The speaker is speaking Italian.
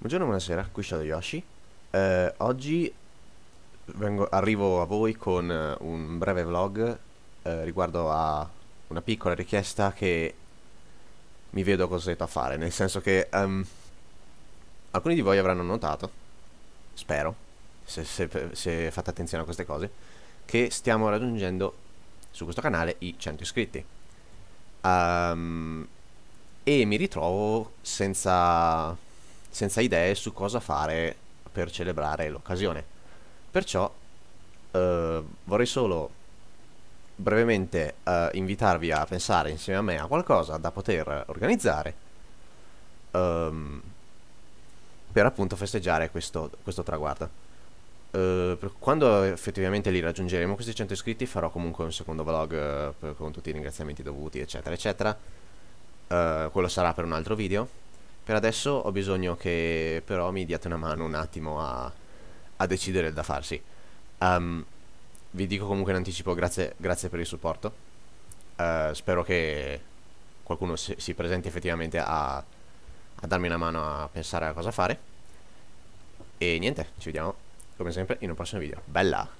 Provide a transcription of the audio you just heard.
Buongiorno, buonasera, qui Shadow Yoshi. Eh, oggi vengo, arrivo a voi con eh, un breve vlog eh, riguardo a una piccola richiesta che mi vedo costretto a fare, nel senso che um, alcuni di voi avranno notato, spero, se, se, se fate attenzione a queste cose, che stiamo raggiungendo su questo canale i 100 iscritti. Um, e mi ritrovo senza senza idee su cosa fare per celebrare l'occasione. Perciò eh, vorrei solo brevemente eh, invitarvi a pensare insieme a me a qualcosa da poter organizzare ehm, per appunto festeggiare questo, questo traguardo. Uh, quando effettivamente li raggiungeremo questi 100 iscritti farò comunque un secondo vlog uh, con tutti i ringraziamenti dovuti eccetera eccetera uh, quello sarà per un altro video per adesso ho bisogno che però mi diate una mano un attimo a, a decidere da farsi. Um, vi dico comunque in anticipo grazie, grazie per il supporto. Uh, spero che qualcuno si, si presenti effettivamente a, a darmi una mano a pensare a cosa fare. E niente, ci vediamo come sempre in un prossimo video. Bella!